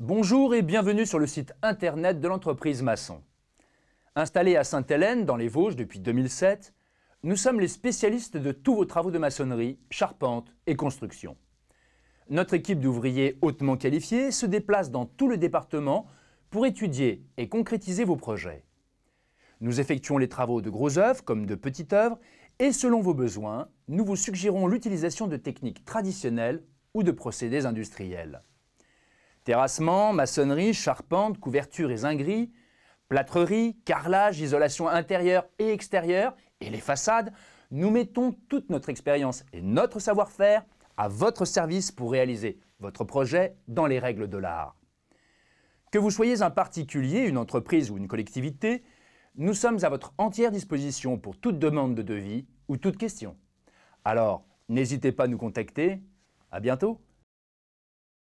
Bonjour et bienvenue sur le site internet de l'entreprise Maçon. Installés à Sainte-Hélène, dans les Vosges, depuis 2007, nous sommes les spécialistes de tous vos travaux de maçonnerie, charpente et construction. Notre équipe d'ouvriers hautement qualifiés se déplace dans tout le département pour étudier et concrétiser vos projets. Nous effectuons les travaux de grosses œuvres comme de petites œuvres et selon vos besoins, nous vous suggérons l'utilisation de techniques traditionnelles ou de procédés industriels. Terrassement, maçonnerie, charpente, couverture et zinguerie, plâtrerie, carrelage, isolation intérieure et extérieure, et les façades, nous mettons toute notre expérience et notre savoir-faire à votre service pour réaliser votre projet dans les règles de l'art. Que vous soyez un particulier, une entreprise ou une collectivité, nous sommes à votre entière disposition pour toute demande de devis ou toute question. Alors, n'hésitez pas à nous contacter. À bientôt